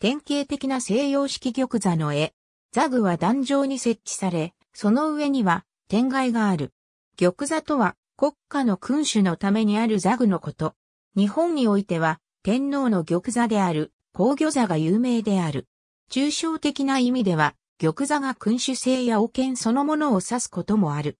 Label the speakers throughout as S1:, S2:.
S1: 典型的な西洋式玉座の絵。座具は壇上に設置され、その上には天蓋がある。玉座とは国家の君主のためにある座具のこと。日本においては天皇の玉座である皇御座が有名である。抽象的な意味では玉座が君主制や王権そのものを指すこともある。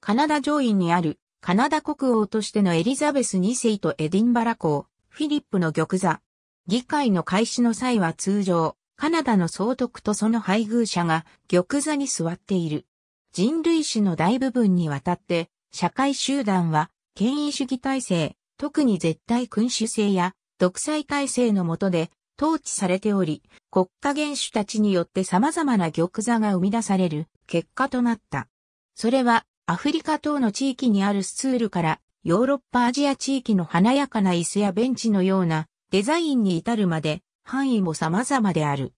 S1: カナダ上院にあるカナダ国王としてのエリザベス2世とエディンバラ公、フィリップの玉座、議会の開始の際は通常、カナダの総督とその配偶者が玉座に座っている。人類史の大部分にわたって、社会集団は権威主義体制、特に絶対君主制や独裁体制の下で統治されており、国家元首たちによって様々な玉座が生み出される結果となった。それはアフリカ等の地域にあるスツールからヨーロッパアジア地域の華やかな椅子やベンチのようなデザインに至るまで範囲も様々である。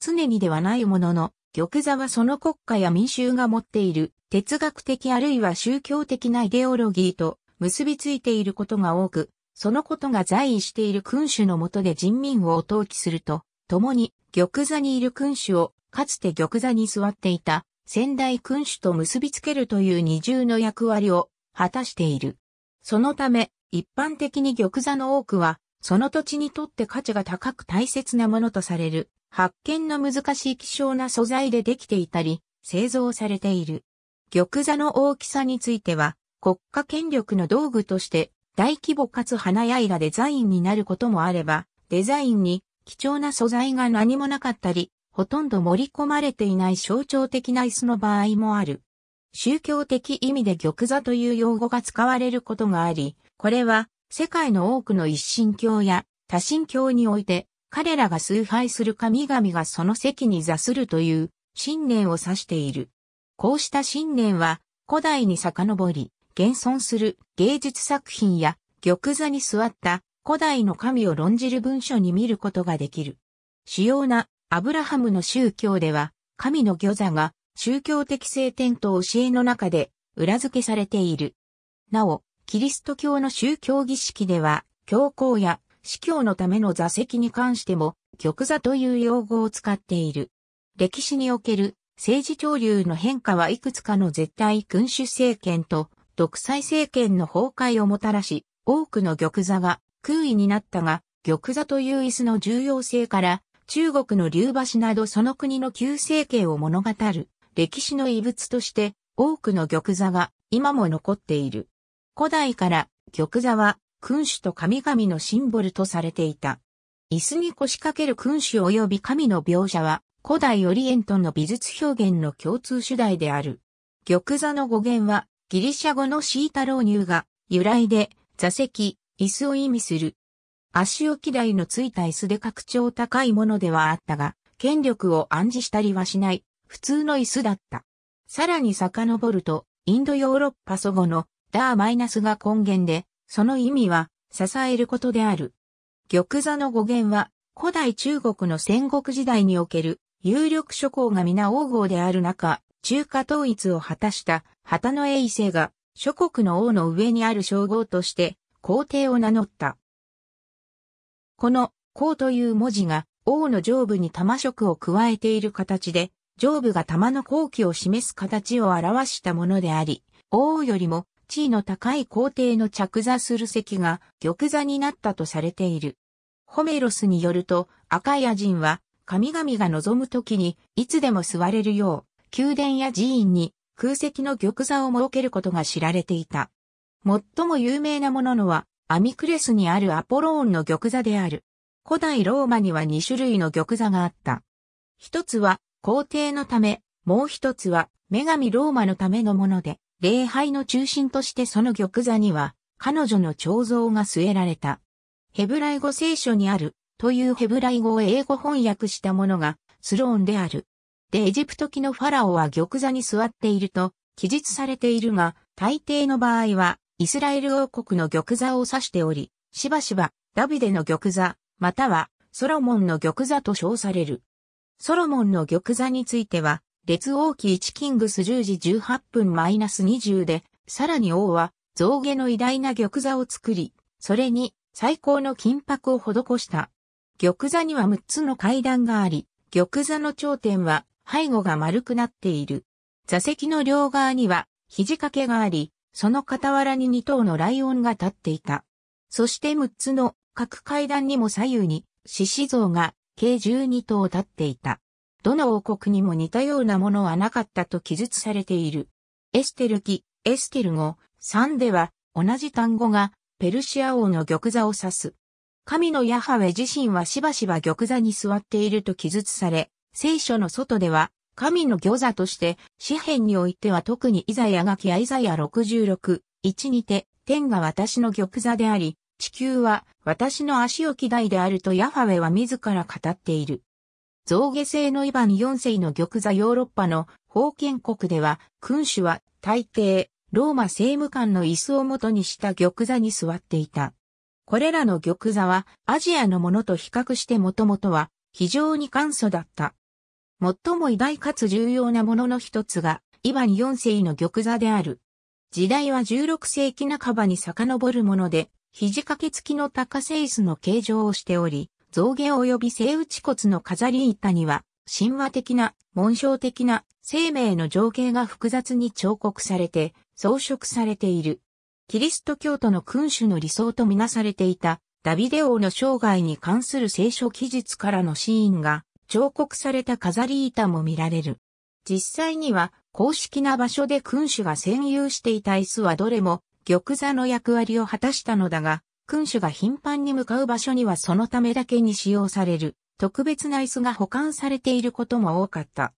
S1: 常にではないものの、玉座はその国家や民衆が持っている哲学的あるいは宗教的なイデオロギーと結びついていることが多く、そのことが在位している君主の下で人民を統治すると、共に玉座にいる君主をかつて玉座に座っていた先代君主と結びつけるという二重の役割を果たしている。そのため、一般的に玉座の多くはその土地にとって価値が高く大切なものとされる、発見の難しい希少な素材でできていたり、製造されている。玉座の大きさについては、国家権力の道具として大規模かつ華やいだデザインになることもあれば、デザインに貴重な素材が何もなかったり、ほとんど盛り込まれていない象徴的な椅子の場合もある。宗教的意味で玉座という用語が使われることがあり、これは世界の多くの一神教や多神教において、彼らが崇拝する神々がその席に座するという信念を指している。こうした信念は古代に遡り、現存する芸術作品や玉座に座った古代の神を論じる文書に見ることができる。主要なアブラハムの宗教では、神の御座が宗教的聖典と教えの中で裏付けされている。なお、キリスト教の宗教儀式では、教皇や司教のための座席に関しても、玉座という用語を使っている。歴史における政治潮流の変化はいくつかの絶対君主政権と独裁政権の崩壊をもたらし、多くの玉座が空位になったが、玉座という椅子の重要性から、中国の竜橋などその国の旧政権を物語る歴史の遺物として多くの玉座が今も残っている。古代から玉座は君主と神々のシンボルとされていた。椅子に腰掛ける君主及び神の描写は古代オリエントの美術表現の共通主題である。玉座の語源はギリシャ語のシータローニュが由来で座席、椅子を意味する。足置き台のついた椅子で格調高いものではあったが、権力を暗示したりはしない、普通の椅子だった。さらに遡ると、インドヨーロッパ祖語のダーマイナスが根源で、その意味は、支えることである。玉座の語源は、古代中国の戦国時代における、有力諸侯が皆王号である中、中華統一を果たした旗の衛星が諸国の王の上にある称号として皇帝を名乗った。この皇という文字が王の上部に玉色を加えている形で上部が玉の後期を示す形を表したものであり、王よりも地位の高い皇帝の着座する席が玉座になったとされている。ホメロスによると、アカイア人は、神々が望む時に、いつでも座れるよう、宮殿や寺院に空席の玉座を設けることが知られていた。最も有名なもののは、アミクレスにあるアポローンの玉座である。古代ローマには2種類の玉座があった。一つは皇帝のため、もう一つは女神ローマのためのもので、礼拝の中心としてその玉座には、彼女の彫像が据えられた。ヘブライ語聖書にある、というヘブライ語を英語翻訳したものが、スローンである。で、エジプト期のファラオは玉座に座っていると、記述されているが、大抵の場合は、イスラエル王国の玉座を指しており、しばしば、ダビデの玉座、または、ソロモンの玉座と称される。ソロモンの玉座については、列王記1キングス10時18分マイナス20で、さらに王は、象牙の偉大な玉座を作り、それに最高の金箔を施した。玉座には6つの階段があり、玉座の頂点は背後が丸くなっている。座席の両側には肘掛けがあり、その傍らに2頭のライオンが立っていた。そして6つの各階段にも左右に獅子像が計12頭立っていた。どの王国にも似たようなものはなかったと記述されている。エステル記、エステル語、3では、同じ単語が、ペルシア王の玉座を指す。神のヤハウェ自身はしばしば玉座に座っていると記述され、聖書の外では、神の御座として、詩篇においては特にイザヤ書きやイザヤ66、1にて、天が私の玉座であり、地球は私の足置き台であるとヤハウェは自ら語っている。象牙製のイヴァン4世の玉座ヨーロッパの封建国では、君主は大抵、ローマ政務官の椅子を元にした玉座に座っていた。これらの玉座はアジアのものと比較してもともとは非常に簡素だった。最も偉大かつ重要なものの一つが、イヴァン4世の玉座である。時代は16世紀半ばに遡るもので、肘掛け付きの高セ椅子の形状をしており、象牙及び生打骨の飾り板には、神話的な、紋章的な、生命の情景が複雑に彫刻されて、装飾されている。キリスト教徒の君主の理想とみなされていた、ダビデ王の生涯に関する聖書記述からのシーンが、彫刻された飾り板も見られる。実際には、公式な場所で君主が占有していた椅子はどれも、玉座の役割を果たしたのだが、君主が頻繁に向かう場所にはそのためだけに使用される特別な椅子が保管されていることも多かった。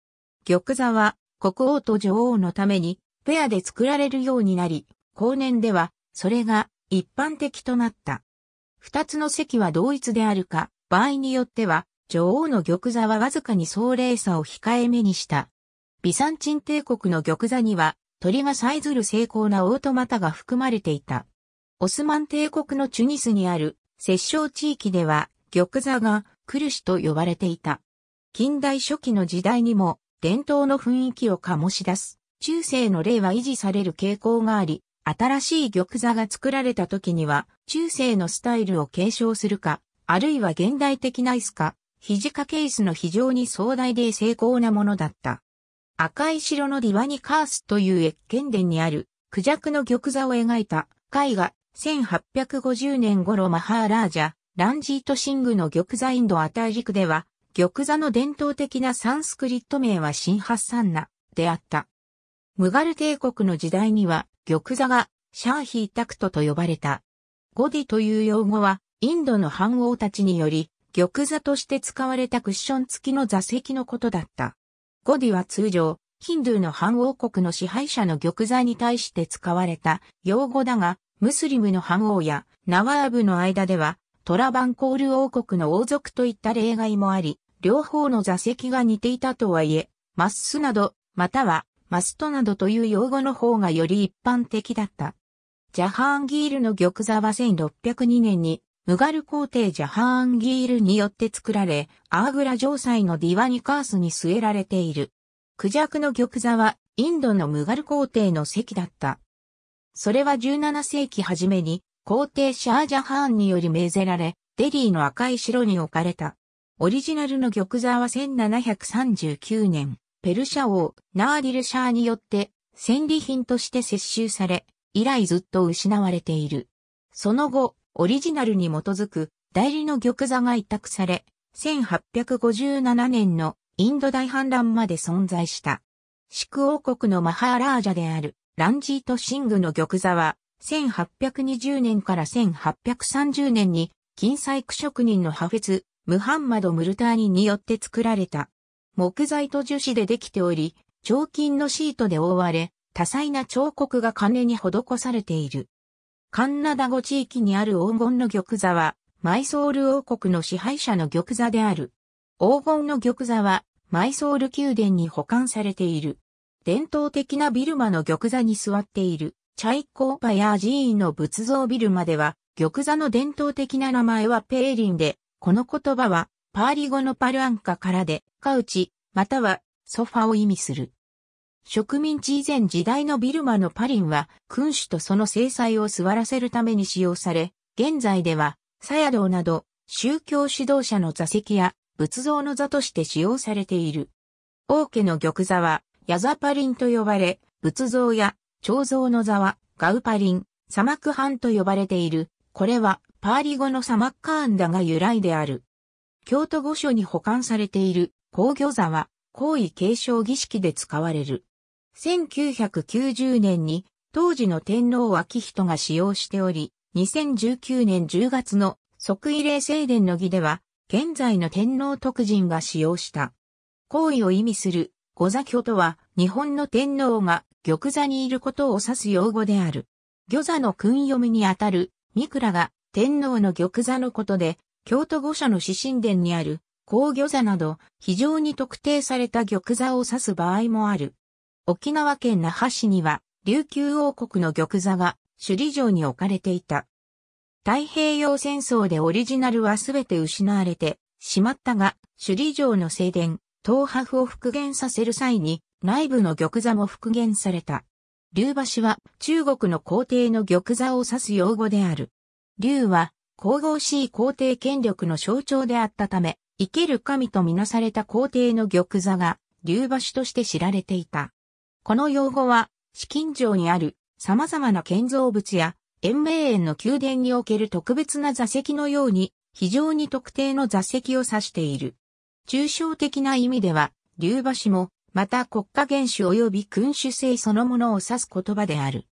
S1: 玉座は国王と女王のためにペアで作られるようになり、後年ではそれが一般的となった。二つの席は同一であるか、場合によっては女王の玉座はわずかに壮麗さを控えめにした。ビサンチン帝国の玉座には鳥がさえずる精巧なオートマタが含まれていた。オスマン帝国のチュニスにある摂政地域では玉座がクルシと呼ばれていた。近代初期の時代にも伝統の雰囲気を醸し出す中世の例は維持される傾向があり、新しい玉座が作られた時には中世のスタイルを継承するか、あるいは現代的な椅子か、肘掛け椅子の非常に壮大で精巧なものだった。赤い城のディワニカースという越見殿にある、クジャクの玉座を描いた絵画1850年頃マハーラージャ、ランジートシングの玉座インドアタジ陸では、玉座の伝統的なサンスクリット名はシンハッサンナであった。ムガル帝国の時代には玉座がシャーヒータクトと呼ばれた。ゴディという用語はインドの藩王たちにより玉座として使われたクッション付きの座席のことだった。ゴディは通常、ヒンドゥーの藩王国の支配者の玉座に対して使われた用語だが、ムスリムの藩王やナワーブの間では、トラバンコール王国の王族といった例外もあり、両方の座席が似ていたとはいえ、マッスなど、またはマストなどという用語の方がより一般的だった。ジャハーンギールの玉座は1602年に、ムガル皇帝ジャハーンギールによって作られ、アーグラ城塞のディワニカースに据えられている。クジャクの玉座は、インドのムガル皇帝の席だった。それは17世紀初めに皇帝シャージャハーンにより命ぜられ、デリーの赤い城に置かれた。オリジナルの玉座は1739年、ペルシャ王、ナーディルシャーによって、戦利品として接収され、以来ずっと失われている。その後、オリジナルに基づく代理の玉座が委託され、1857年のインド大反乱まで存在した。宿王国のマハーラージャであるランジート・シングの玉座は、1820年から1830年に、金細工職人のハフェツ、ムハンマド・ムルターニによって作られた。木材と樹脂でできており、彫金のシートで覆われ、多彩な彫刻が金に施されている。カンナダ語地域にある黄金の玉座は、マイソール王国の支配者の玉座である。黄金の玉座は、マイソール宮殿に保管されている。伝統的なビルマの玉座に座っている、チャイコーパや寺院の仏像ビルマでは、玉座の伝統的な名前はペーリンで、この言葉は、パーリ語のパルアンカからで、カウチ、または、ソファを意味する。植民地以前時代のビルマのパリンは、君主とその制裁を座らせるために使用され、現在では、サヤ道など、宗教指導者の座席や、仏像の座として使用されている。王家の玉座は、ヤザパリンと呼ばれ、仏像や彫像の座はガウパリン、サマクハンと呼ばれている。これはパーリ語のサマッカーンだが由来である。京都御所に保管されている工御座は皇位継承儀式で使われる。1990年に当時の天皇昭仁が使用しており、2019年10月の即位礼正殿の儀では、現在の天皇特人が使用した。皇位を意味する御座居とは、日本の天皇が玉座にいることを指す用語である。御座の訓読みにあたる、三倉が天皇の玉座のことで、京都御所の指針殿にある、皇御座など、非常に特定された玉座を指す場合もある。沖縄県那覇市には、琉球王国の玉座が首里城に置かれていた。太平洋戦争でオリジナルはすべて失われてしまったが、首里城の正殿、東波を復元させる際に内部の玉座も復元された。竜橋は中国の皇帝の玉座を指す用語である。竜は神々しい皇帝権力の象徴であったため、生ける神とみなされた皇帝の玉座が竜橋として知られていた。この用語は、紫禁城にある様々な建造物や延命園の宮殿における特別な座席のように非常に特定の座席を指している。抽象的な意味では、竜橋も、また国家元首及び君主制そのものを指す言葉である。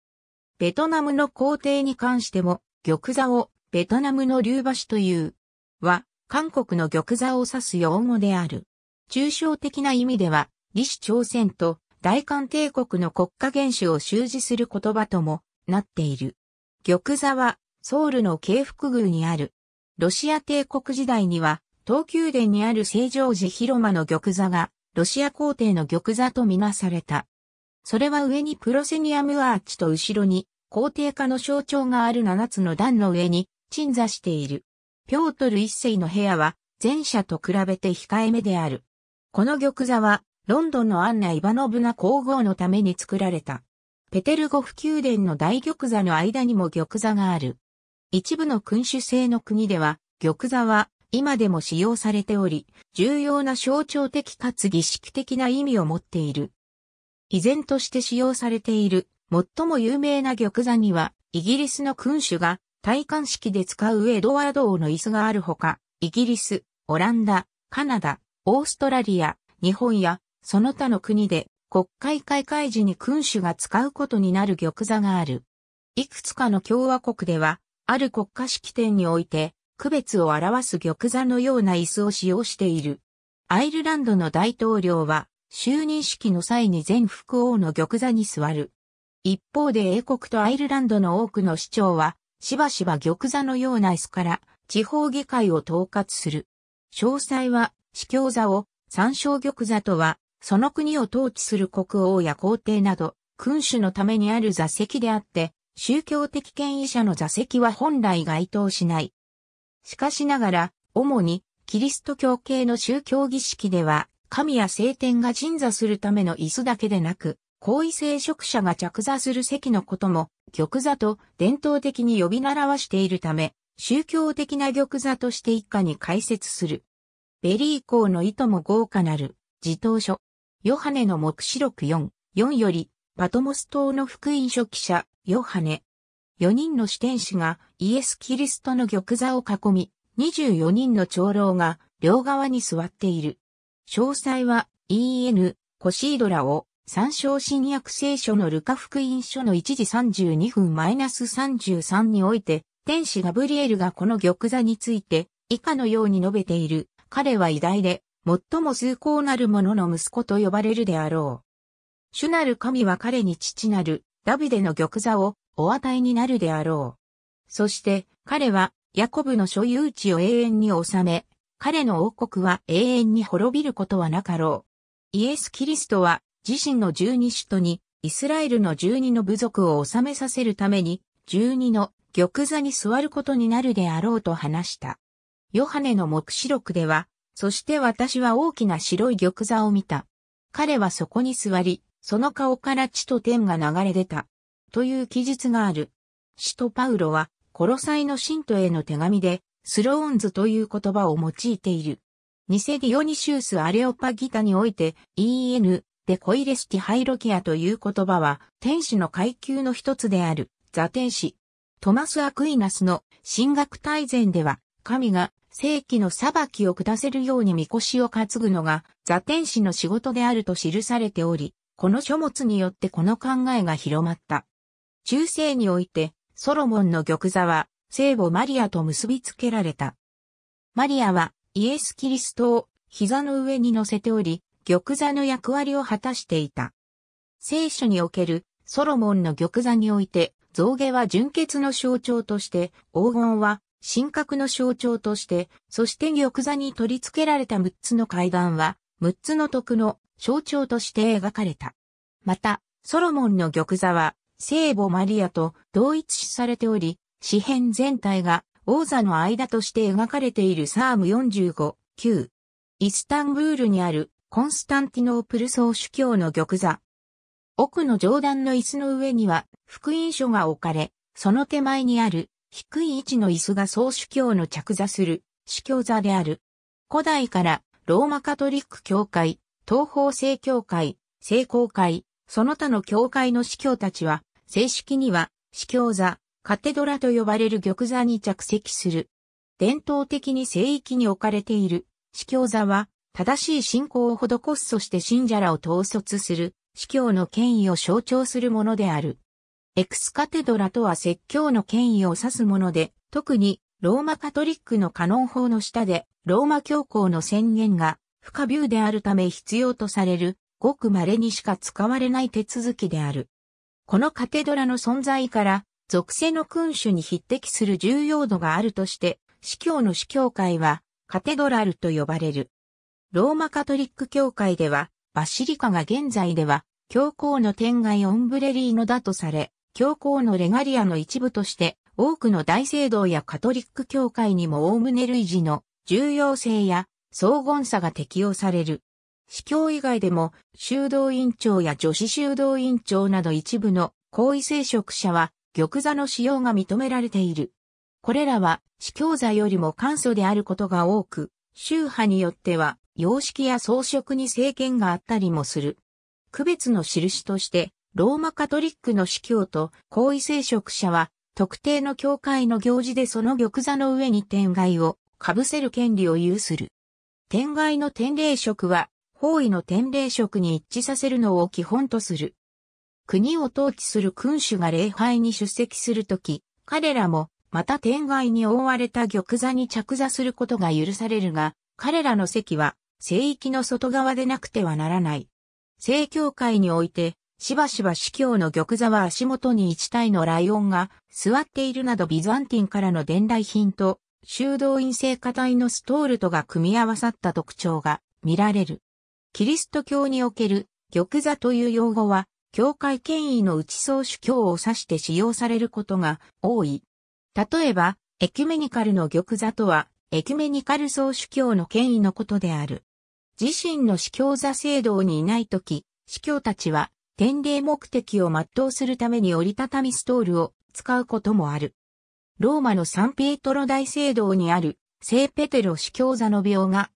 S1: ベトナムの皇帝に関しても、玉座をベトナムの竜橋という、は、韓国の玉座を指す用語である。抽象的な意味では、李氏朝鮮と大韓帝国の国家元首を習字する言葉ともなっている。玉座はソウルの京福宮にある。ロシア帝国時代には東宮殿にある成城寺広間の玉座が、ロシア皇帝の玉座とみなされた。それは上にプロセニアムアーチと後ろに、皇帝家の象徴がある七つの段の上に、鎮座している。ピョートル一世の部屋は、前者と比べて控えめである。この玉座は、ロンドンのアンナ・イバノブナ皇后のために作られた。ペテルゴフ宮殿の大玉座の間にも玉座がある。一部の君主制の国では、玉座は今でも使用されており、重要な象徴的かつ儀式的な意味を持っている。依然として使用されている、最も有名な玉座には、イギリスの君主が、戴冠式で使うエドワード王の椅子があるほか、イギリス、オランダ、カナダ、オーストラリア、日本や、その他の国で、国会開会時に君主が使うことになる玉座がある。いくつかの共和国では、ある国家式典において、区別を表す玉座のような椅子を使用している。アイルランドの大統領は、就任式の際に全副王の玉座に座る。一方で英国とアイルランドの多くの市長は、しばしば玉座のような椅子から地方議会を統括する。詳細は、司教座を、参照玉座とは、その国を統治する国王や皇帝など、君主のためにある座席であって、宗教的権威者の座席は本来該当しない。しかしながら、主にキリスト教系の宗教儀式では、神や聖典が鎮座するための椅子だけでなく、行位聖職者が着座する席のことも、玉座と伝統的に呼び習わしているため、宗教的な玉座として一家に解説する。ベリー校の意図も豪華なる、自答書。ヨハネの目視録4、4より、パトモス島の福音書記者、ヨハネ、4人の視天使がイエス・キリストの玉座を囲み、24人の長老が両側に座っている。詳細は EN コシードラを参照新約聖書のルカ福音書の1時32分マイナス -33 において、天使ガブリエルがこの玉座について以下のように述べている。彼は偉大で、最も崇高なる者の息子と呼ばれるであろう。主なる神は彼に父なる、ダビデの玉座をお与えになるであろう。そして彼はヤコブの所有地を永遠に治め、彼の王国は永遠に滅びることはなかろう。イエス・キリストは自身の十二使徒にイスラエルの十二の部族を治めさせるために十二の玉座に座ることになるであろうと話した。ヨハネの目視録では、そして私は大きな白い玉座を見た。彼はそこに座り、その顔から地と天が流れ出た。という記述がある。使徒パウロは、コロサイの信徒への手紙で、スローンズという言葉を用いている。ニセディオニシウス・アレオパギタにおいて、EN でコイレスティハイロキアという言葉は、天使の階級の一つである、座天使。トマス・アクイナスの神学大全では、神が正規の裁きを下せるように御腰を担ぐのが、座天使の仕事であると記されており、この書物によってこの考えが広まった。中世において、ソロモンの玉座は、聖母マリアと結びつけられた。マリアは、イエス・キリストを、膝の上に乗せており、玉座の役割を果たしていた。聖書における、ソロモンの玉座において、象牙は純血の象徴として、黄金は、神格の象徴として、そして玉座に取り付けられた6つの階段は、6つの徳の象徴として描かれた。また、ソロモンの玉座は、聖母マリアと同一視されており、詩編全体が王座の間として描かれているサーム45、9。イスタンブールにあるコンスタンティノープル総主教の玉座。奥の上段の椅子の上には福音書が置かれ、その手前にある低い位置の椅子が総主教の着座する主教座である。古代からローマカトリック教会、東方正教会、聖公会、その他の教会の司教たちは正式には、司教座、カテドラと呼ばれる玉座に着席する。伝統的に聖域に置かれている、司教座は、正しい信仰を施すそして信者らを統率する、司教の権威を象徴するものである。エクスカテドラとは説教の権威を指すもので、特にローマカトリックのカノン法の下で、ローマ教皇の宣言が不可ビューであるため必要とされる、ごく稀にしか使われない手続きである。このカテドラの存在から、属性の君主に匹敵する重要度があるとして、司教の司教会は、カテドラルと呼ばれる。ローマカトリック教会では、バシリカが現在では、教皇の天外オンブレリーノだとされ、教皇のレガリアの一部として、多くの大聖堂やカトリック教会にもおおむね類似の重要性や荘厳さが適用される。司教以外でも修道院長や女子修道院長など一部の行為聖職者は玉座の使用が認められている。これらは司教座よりも簡素であることが多く、宗派によっては様式や装飾に制限があったりもする。区別の印として、ローマカトリックの司教と行為聖職者は特定の教会の行事でその玉座の上に天外を被せる権利を有する。天外の天霊職は方位の天霊職に一致させるのを基本とする。国を統治する君主が礼拝に出席するとき、彼らも、また天外に覆われた玉座に着座することが許されるが、彼らの席は、聖域の外側でなくてはならない。聖教会において、しばしば司教の玉座は足元に一体のライオンが座っているなどビザンティンからの伝来品と修道院聖火隊のストールとが組み合わさった特徴が見られる。キリスト教における玉座という用語は、教会権威の内総主教を指して使用されることが多い。例えば、エキュメニカルの玉座とは、エキュメニカル総主教の権威のことである。自身の司教座制度にいないとき、司教たちは、典礼目的を全うするために折りたたみストールを使うこともある。ローマのサンピエトロ大聖堂にある聖ペテロ司教座の廟が、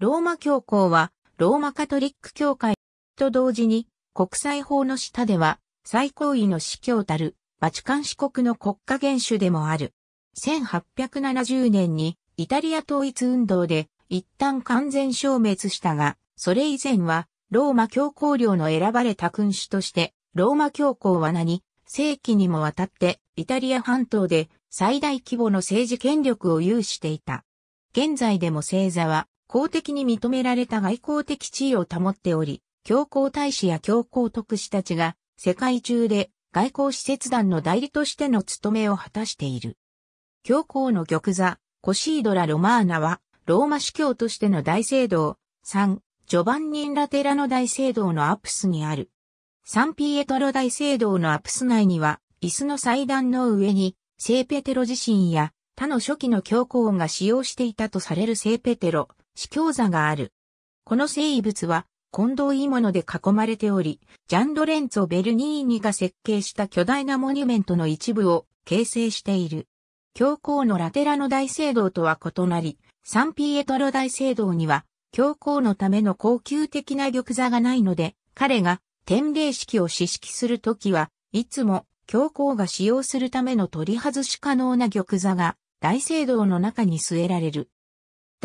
S1: ローマ教皇はローマカトリック教会と同時に国際法の下では最高位の司教たるバチカン市国の国家元首でもある。1870年にイタリア統一運動で一旦完全消滅したが、それ以前はローマ教皇領の選ばれた君主としてローマ教皇は何世紀にもわたってイタリア半島で最大規模の政治権力を有していた。現在でも星座は公的に認められた外交的地位を保っており、教皇大使や教皇特使たちが世界中で外交使節団の代理としての務めを果たしている。教皇の玉座、コシードラ・ロマーナは、ローマ主教としての大聖堂、3、ジョバンニン・ラテラの大聖堂のアプスにある。サンピエトロ大聖堂のアプス内には、椅子の祭壇の上に、聖ペテロ自身や他の初期の教皇が使用していたとされる聖ペテロ、死教座がある。この生物は、混同鋳物で囲まれており、ジャンドレンツォ・ベルニーニが設計した巨大なモニュメントの一部を形成している。教皇のラテラの大聖堂とは異なり、サンピエトロ大聖堂には、教皇のための高級的な玉座がないので、彼が天礼式を指式するときは、いつも教皇が使用するための取り外し可能な玉座が大聖堂の中に据えられる。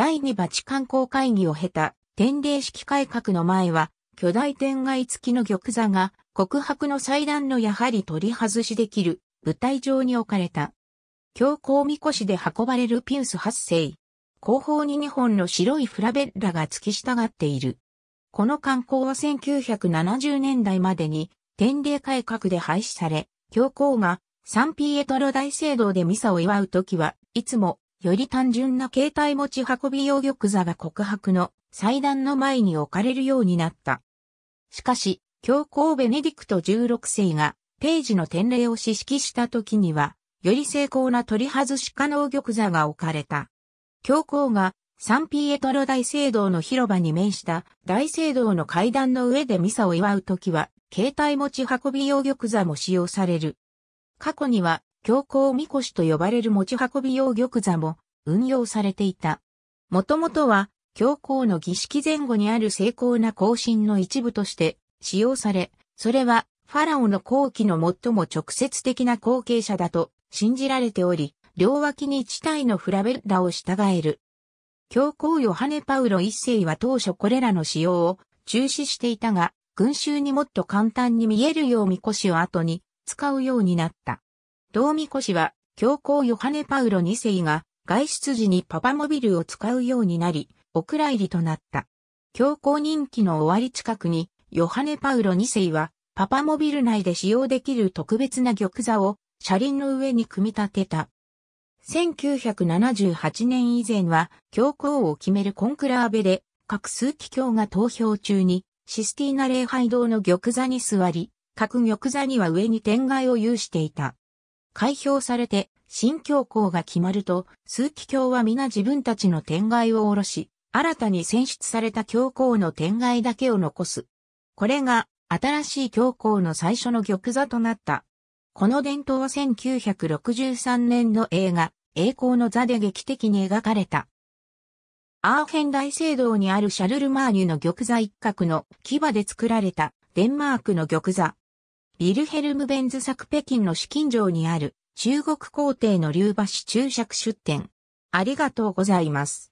S1: 第2バチカン公会議を経た天霊式改革の前は、巨大天外付きの玉座が、告白の祭壇のやはり取り外しできる舞台上に置かれた。教皇御子で運ばれるピウス発世。後方に2本の白いフラベッラが付き従っている。この観光は1970年代までに天霊改革で廃止され、教皇がサンピエトロ大聖堂でミサを祝うときはいつもより単純な携帯持ち運び用玉座が告白の祭壇の前に置かれるようになった。しかし、教皇ベネディクト16世がページの典礼を指揮した時には、より精巧な取り外し可能玉座が置かれた。教皇がサンピエトロ大聖堂の広場に面した大聖堂の階段の上でミサを祝う時は、携帯持ち運び用玉座も使用される。過去には強行みこしと呼ばれる持ち運び用玉座も運用されていた。もともとは、教皇の儀式前後にある精巧な行進の一部として使用され、それはファラオの後期の最も直接的な後継者だと信じられており、両脇に地帯のフラベッラを従える。教皇ヨハネ・パウロ一世は当初これらの使用を中止していたが、群衆にもっと簡単に見えるようみこしを後に使うようになった。道子氏は、教皇ヨハネ・パウロ2世が、外出時にパパモビルを使うようになり、お蔵入りとなった。教皇任期の終わり近くに、ヨハネ・パウロ2世は、パパモビル内で使用できる特別な玉座を、車輪の上に組み立てた。1978年以前は、教皇を決めるコンクラーベで、各数機教が投票中に、システィーナ礼拝堂の玉座に座り、各玉座には上に天外を有していた。開票されて、新教皇が決まると、数奇教は皆自分たちの天外を下ろし、新たに選出された教皇の天外だけを残す。これが、新しい教皇の最初の玉座となった。この伝統は1963年の映画、栄光の座で劇的に描かれた。アーヘン大聖堂にあるシャルルマーニュの玉座一角の牙で作られたデンマークの玉座。ビルヘルム・ベンズ作北京の資金城にある中国皇帝の竜橋注釈出展。ありがとうございます。